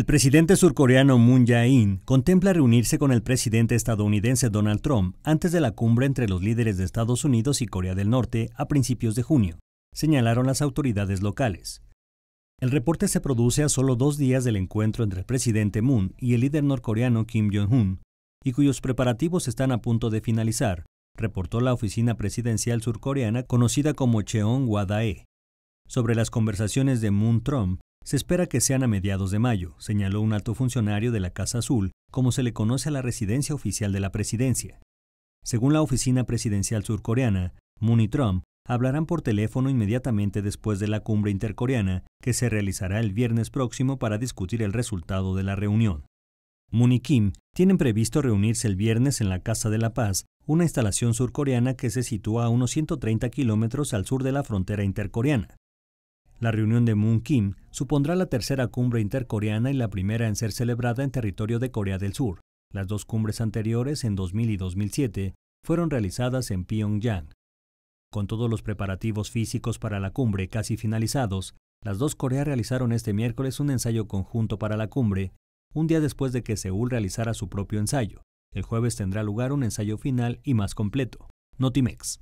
El presidente surcoreano Moon Jae-in contempla reunirse con el presidente estadounidense Donald Trump antes de la cumbre entre los líderes de Estados Unidos y Corea del Norte a principios de junio, señalaron las autoridades locales. El reporte se produce a solo dos días del encuentro entre el presidente Moon y el líder norcoreano Kim Jong-un, y cuyos preparativos están a punto de finalizar, reportó la oficina presidencial surcoreana conocida como Cheon Wadae. Sobre las conversaciones de Moon Trump, se espera que sean a mediados de mayo, señaló un alto funcionario de la Casa Azul, como se le conoce a la residencia oficial de la presidencia. Según la oficina presidencial surcoreana, Moon y Trump hablarán por teléfono inmediatamente después de la cumbre intercoreana, que se realizará el viernes próximo para discutir el resultado de la reunión. Moon y Kim tienen previsto reunirse el viernes en la Casa de la Paz, una instalación surcoreana que se sitúa a unos 130 kilómetros al sur de la frontera intercoreana. La reunión de Moon Kim supondrá la tercera cumbre intercoreana y la primera en ser celebrada en territorio de Corea del Sur. Las dos cumbres anteriores, en 2000 y 2007, fueron realizadas en Pyongyang. Con todos los preparativos físicos para la cumbre casi finalizados, las dos Coreas realizaron este miércoles un ensayo conjunto para la cumbre, un día después de que Seúl realizara su propio ensayo. El jueves tendrá lugar un ensayo final y más completo. Notimex.